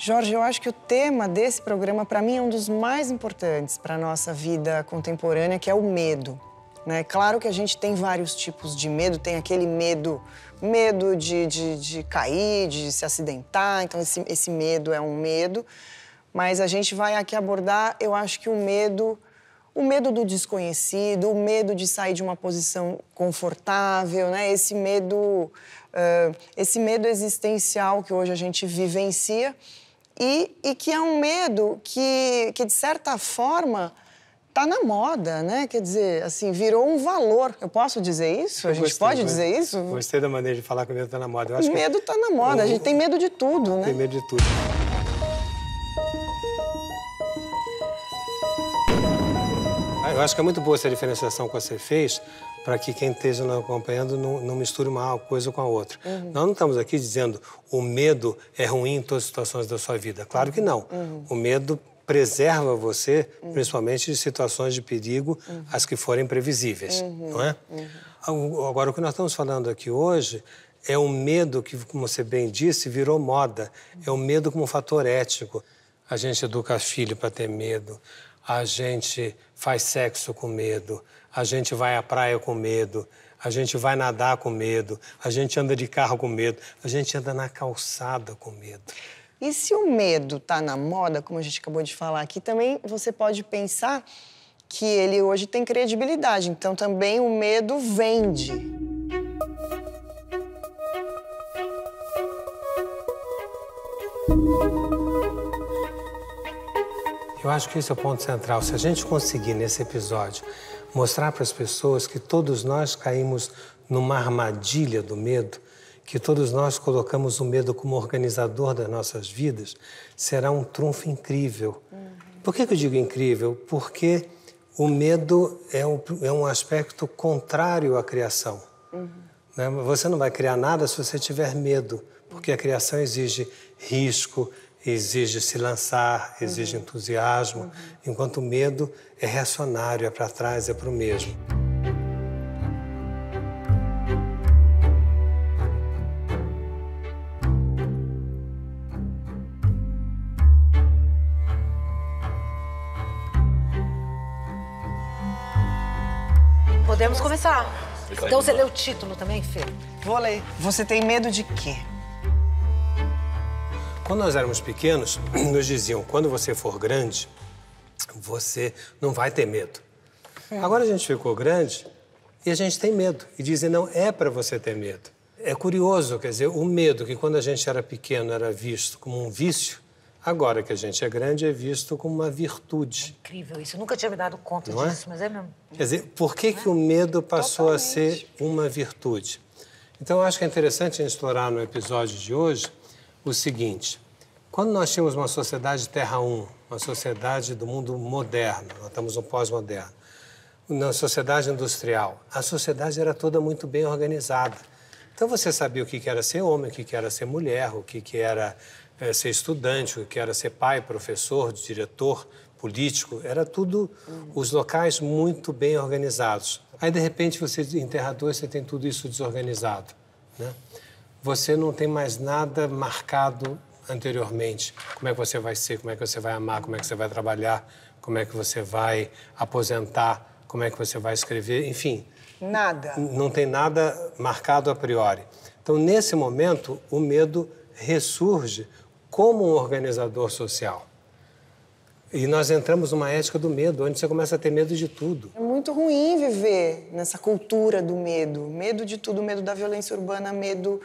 Jorge, eu acho que o tema desse programa, para mim, é um dos mais importantes para a nossa vida contemporânea, que é o medo. Né? Claro que a gente tem vários tipos de medo, tem aquele medo, medo de, de, de cair, de se acidentar, então esse, esse medo é um medo. Mas a gente vai aqui abordar, eu acho que o medo o medo do desconhecido, o medo de sair de uma posição confortável, né? Esse medo, uh, esse medo existencial que hoje a gente vivencia e, e que é um medo que, que de certa forma, está na moda, né? Quer dizer, assim, virou um valor. Eu posso dizer isso? Eu a gente gostei, pode né? dizer isso? Gostei da maneira de falar que o medo está na moda. o medo está na moda. A gente tem medo de tudo, né? Tem medo de tudo. Ah, eu acho que é muito boa essa diferenciação que você fez, para que quem esteja nos acompanhando não, não, misture uma coisa com a outra. Uhum. Nós não estamos aqui dizendo o medo é ruim em todas as situações da sua vida. Claro que não. Uhum. O medo preserva você, uhum. principalmente de situações de perigo, uhum. as que forem previsíveis, uhum. não é? Uhum. Agora, o que nós estamos falando aqui hoje é o medo que, como você bem disse, virou moda. É o medo como fator ético. A gente educa filho para ter medo, a gente faz sexo com medo, a gente vai à praia com medo, a gente vai nadar com medo, a gente anda de carro com medo, a gente anda na calçada com medo. E se o medo tá na moda, como a gente acabou de falar aqui, também você pode pensar que ele hoje tem credibilidade. Então também o medo vende. Eu acho que esse é o ponto central. Se a gente conseguir nesse episódio mostrar para as pessoas que todos nós caímos numa armadilha do medo, que todos nós colocamos o medo como organizador das nossas vidas, será um trunfo incrível. Uhum. Por que, que eu digo incrível? Porque o medo é um, é um aspecto contrário à criação. Uhum. Né? Você não vai criar nada se você tiver medo, porque a criação exige risco, exige se lançar, exige uhum. entusiasmo, uhum. enquanto o medo é reacionário, é para trás, é para o mesmo. Podemos começar. Então você lê o título também, Fê? Vou ler. Você tem medo de quê? Quando nós éramos pequenos, nos diziam: quando você for grande, você não vai ter medo. É. Agora a gente ficou grande e a gente tem medo. E dizem: não é para você ter medo. É curioso, quer dizer, o medo que quando a gente era pequeno era visto como um vício, agora que a gente é grande é visto como uma virtude. É incrível isso, eu nunca tinha me dado conta não é? disso, é? mas é mesmo. Quer dizer, por que, que o é, medo passou Totalmente. a ser uma virtude? Então, eu acho que é interessante a gente explorar no episódio de hoje o seguinte: quando nós tínhamos uma sociedade Terra 1, uma sociedade do mundo moderno, nós estamos no pós-moderno, na sociedade industrial, a sociedade era toda muito bem organizada. Então você sabia o que era ser homem, o que era ser mulher, o que era é, ser estudante, o que era ser pai, professor, diretor, político, era tudo os locais muito bem organizados. Aí de repente você enterra dois, você tem tudo isso desorganizado, né? você não tem mais nada marcado anteriormente. Como é que você vai ser, como é que você vai amar, como é que você vai trabalhar, como é que você vai aposentar, como é que você vai escrever, enfim. Nada. Não tem nada marcado a priori. Então, nesse momento, o medo ressurge como um organizador social. E nós entramos numa ética do medo, onde você começa a ter medo de tudo. É muito ruim viver nessa cultura do medo. Medo de tudo, medo da violência urbana, medo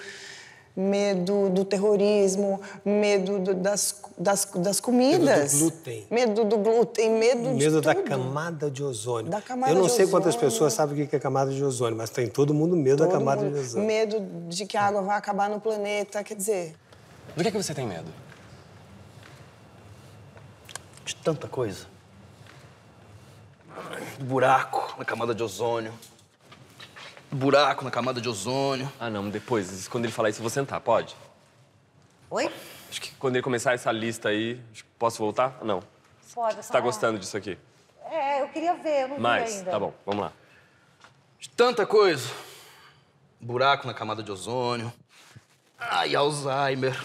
medo do terrorismo, medo do, das, das, das comidas. Medo do glúten. Medo do glúten, medo, medo de Medo da camada de ozônio. Da camada Eu não sei ozônio. quantas pessoas sabem o que é camada de ozônio, mas tem todo mundo medo todo da camada mundo, de ozônio. Medo de que a água vá acabar no planeta, quer dizer... Do que, é que você tem medo? de tanta coisa. Do buraco na camada de ozônio. Do buraco na camada de ozônio. Ah, não, depois, quando ele falar isso, eu vou sentar, pode? Oi? Acho que quando ele começar essa lista aí, posso voltar? Não. Pode, Você tá gostando disso aqui? É, eu queria ver, eu não Mas, vi ainda. Tá bom, vamos lá. De tanta coisa. Buraco na camada de ozônio. Ai, Alzheimer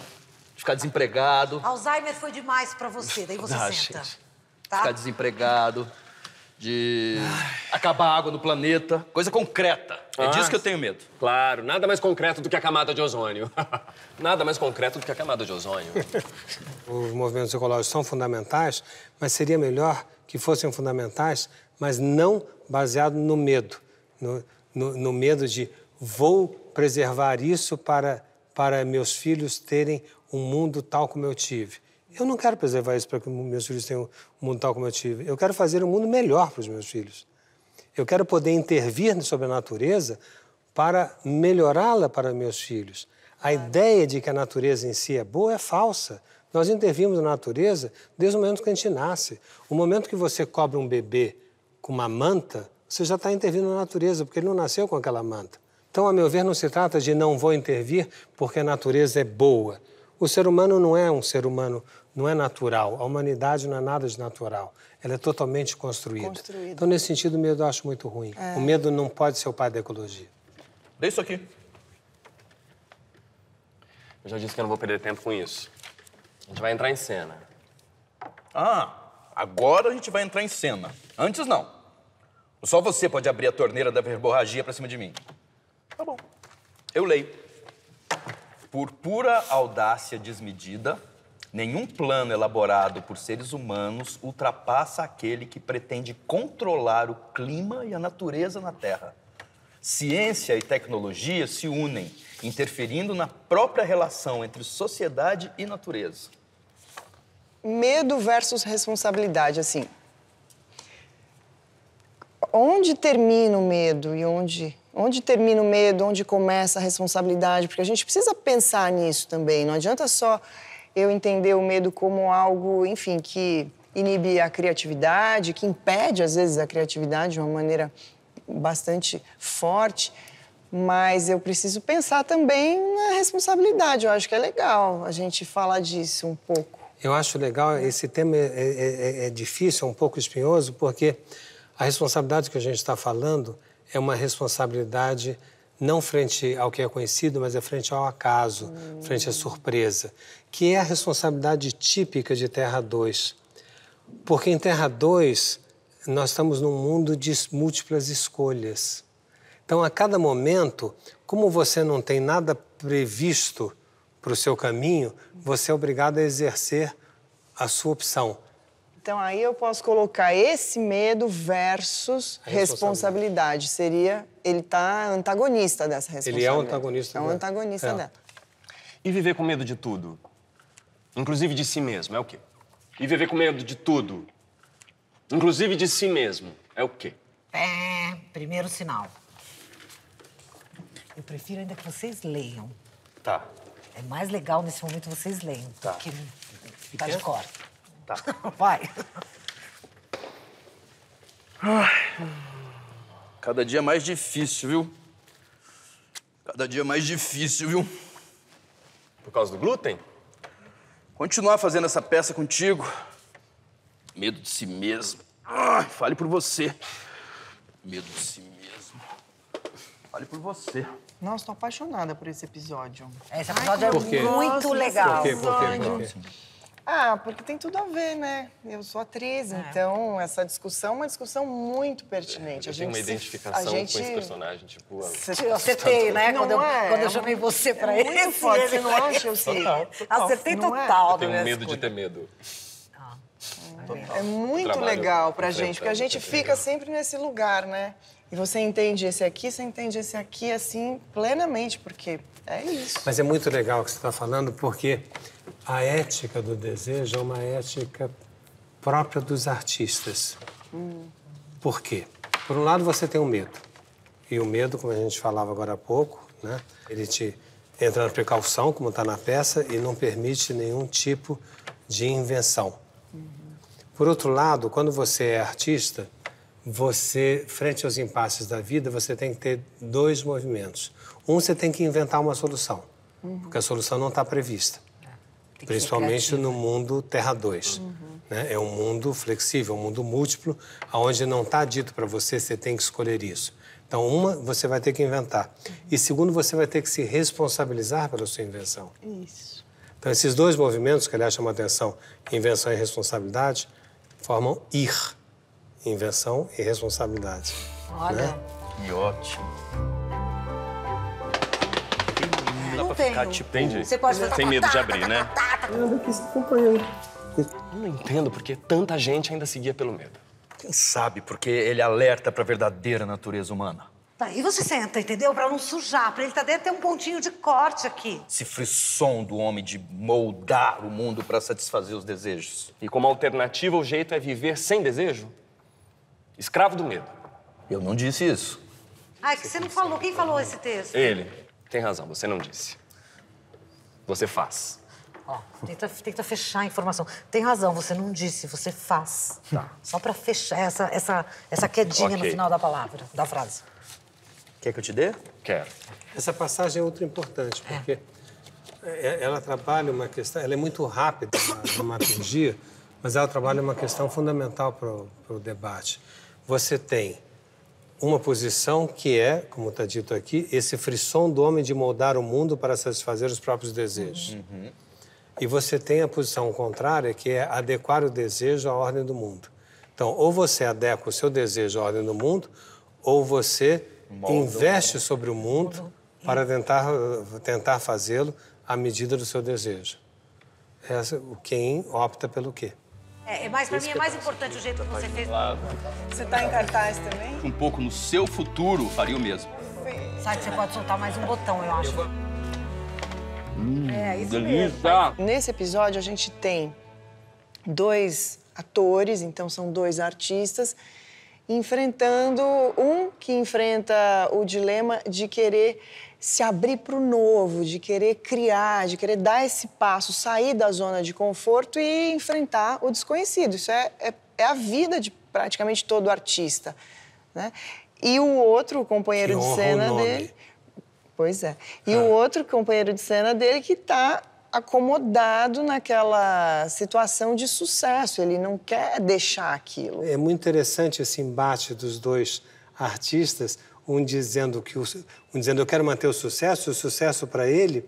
ficar desempregado. Alzheimer foi demais para você, daí você ah, senta. Gente. Tá? Ficar desempregado, de acabar água no planeta, coisa concreta. É disso ah, que eu tenho medo. Claro, nada mais concreto do que a camada de ozônio. nada mais concreto do que a camada de ozônio. Os movimentos ecológicos são fundamentais, mas seria melhor que fossem fundamentais, mas não baseado no medo. No, no, no medo de vou preservar isso para para meus filhos terem um mundo tal como eu tive. Eu não quero preservar isso para que meus filhos tenham um mundo tal como eu tive. Eu quero fazer um mundo melhor para os meus filhos. Eu quero poder intervir sobre a natureza para melhorá-la para meus filhos. A ideia de que a natureza em si é boa é falsa. Nós intervimos na natureza desde o momento que a gente nasce. O momento que você cobre um bebê com uma manta, você já está intervindo na natureza, porque ele não nasceu com aquela manta. Então, a meu ver, não se trata de não vou intervir porque a natureza é boa. O ser humano não é um ser humano, não é natural. A humanidade não é nada de natural. Ela é totalmente construída. Então, nesse sentido, o medo eu acho muito ruim. É. O medo não pode ser o pai da ecologia. Dê isso aqui. Eu já disse que eu não vou perder tempo com isso. A gente vai entrar em cena. Ah, agora a gente vai entrar em cena. Antes, não. Só você pode abrir a torneira da verborragia pra cima de mim. Eu leio. Por pura audácia desmedida, nenhum plano elaborado por seres humanos ultrapassa aquele que pretende controlar o clima e a natureza na Terra. Ciência e tecnologia se unem, interferindo na própria relação entre sociedade e natureza. Medo versus responsabilidade, assim. Onde termina o medo e onde Onde termina o medo, onde começa a responsabilidade? Porque a gente precisa pensar nisso também. Não adianta só eu entender o medo como algo, enfim, que inibe a criatividade, que impede às vezes a criatividade de uma maneira bastante forte. Mas eu preciso pensar também na responsabilidade. Eu acho que é legal a gente falar disso um pouco. Eu acho legal. Esse tema é, é, é, é difícil, é um pouco espinhoso, porque a responsabilidade que a gente está falando é uma responsabilidade não frente ao que é conhecido, mas é frente ao acaso, hum. frente à surpresa, que é a responsabilidade típica de Terra 2. Porque em Terra 2, nós estamos num mundo de múltiplas escolhas. Então, a cada momento, como você não tem nada previsto para o seu caminho, você é obrigado a exercer a sua opção. Então aí eu posso colocar esse medo versus responsabilidade. responsabilidade. Seria ele tá antagonista dessa responsabilidade. Ele é o antagonista. É o antagonista dela. É. dela. E viver com medo de tudo, inclusive de si mesmo, é o quê? E viver com medo de tudo, inclusive de si mesmo, é o quê? É, primeiro sinal. Eu prefiro ainda que vocês leiam. Tá. É mais legal nesse momento vocês leiam. Tá. Porque tá de cor. Tá. Vai. Cada dia mais difícil, viu? Cada dia mais difícil, viu? Por causa do glúten? Continuar fazendo essa peça contigo. Medo de si mesmo. fale por você. Medo de si mesmo. Fale por você. Nossa, tô apaixonada por esse episódio. Esse episódio Ai, é muito legal. Por quê? Por quê? Por quê? Por quê? Ah, porque tem tudo a ver, né? Eu sou atriz, é. então essa discussão é uma discussão muito pertinente. Eu a gente tem uma identificação se... gente... com esse personagem, tipo... Eu é acertei, né? Não quando, eu, é. quando eu chamei você pra é ele, forte, ele, você não acha, assim? Total, total. Acertei não é? total. né? Eu tenho medo escolha. de ter medo. Ah, hum, tá é muito legal pra gente, porque a gente fica sempre nesse lugar, né? E você entende esse aqui, você entende esse aqui, assim, plenamente, porque é isso. Mas é muito legal o que você está falando, porque a ética do desejo é uma ética própria dos artistas. Hum. Por quê? Por um lado, você tem o um medo. E o medo, como a gente falava agora há pouco, né? ele te entra na precaução, como está na peça, e não permite nenhum tipo de invenção. Uhum. Por outro lado, quando você é artista, você, frente aos impasses da vida, você tem que ter dois movimentos. Um, você tem que inventar uma solução, uhum. porque a solução não está prevista. Principalmente no mundo Terra 2. Uhum. Né? É um mundo flexível, um mundo múltiplo, onde não está dito para você você tem que escolher isso. Então, uma, você vai ter que inventar. Uhum. E segundo, você vai ter que se responsabilizar pela sua invenção. Isso. Então, esses dois movimentos, que aliás chamam a atenção, invenção e responsabilidade, formam IR, invenção e responsabilidade. Olha, né? que ótimo. Ficar, tipo, Entendi. Você pode fazer. Sem medo de abrir, né? Eu Não entendo porque tanta gente ainda seguia pelo medo. Quem sabe porque ele alerta para a verdadeira natureza humana. Daí tá, você senta, entendeu? Para não sujar, para ele tá dentro tem um pontinho de corte aqui. Esse frisson do homem de moldar o mundo para satisfazer os desejos. E como alternativa, o jeito é viver sem desejo? Escravo do medo. Eu não disse isso. Ah, é que você não falou. Quem falou esse texto? Ele. Tem razão, você não disse. Você faz. Ó, tenta, tenta fechar a informação. Tem razão, você não disse, você faz. Tá. Só para fechar essa, essa, essa quedinha okay. no final da palavra, da frase. Quer que eu te dê? Quero. Essa passagem é outra importante, é. porque é, é. ela trabalha uma questão, ela é muito rápida na dramaturgia, mas ela trabalha uma questão fundamental para o debate. Você tem uma posição que é, como está dito aqui, esse frisson do homem de moldar o mundo para satisfazer os próprios desejos. Uhum. E você tem a posição contrária, que é adequar o desejo à ordem do mundo. Então, ou você adequa o seu desejo à ordem do mundo, ou você Moldo, investe né? sobre o mundo para tentar, tentar fazê-lo à medida do seu desejo. Essa, quem opta pelo quê? É, é mais, pra mim é mais tá importante o jeito que tá você fez. Você tá em cartaz também? Um pouco no seu futuro, faria o mesmo. Sabe que você pode soltar mais um botão, eu acho. Hum, é, isso delícia. mesmo. Nesse episódio, a gente tem dois atores, então são dois artistas, enfrentando um que enfrenta o dilema de querer se abrir para o novo, de querer criar, de querer dar esse passo, sair da zona de conforto e enfrentar o desconhecido. Isso é, é, é a vida de praticamente todo artista. Né? E o outro companheiro de cena dele. Pois é. E ah. o outro companheiro de cena dele que está acomodado naquela situação de sucesso, ele não quer deixar aquilo. É muito interessante esse embate dos dois artistas, um dizendo que o, um dizendo eu quero manter o sucesso, o sucesso para ele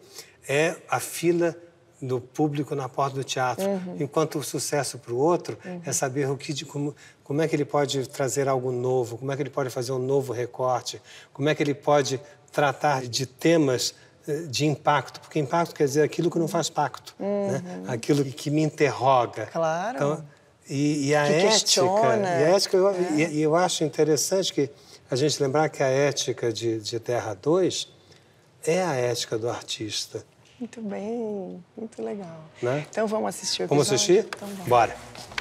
é a fila do público na porta do teatro, uhum. enquanto o sucesso para o outro uhum. é saber o que como, como é que ele pode trazer algo novo, como é que ele pode fazer um novo recorte, como é que ele pode tratar de temas eh, de impacto, porque impacto quer dizer aquilo que não faz pacto, né? uhum. né? aquilo que me interroga. Claro. Então, e, e a que é ética, E a ética, eu, é. e, eu acho interessante que a gente lembrar que a ética de, de Terra 2 é a ética do artista. Muito bem, muito legal. Né? Então vamos assistir o episódio? Vamos assistir? Então, Bora.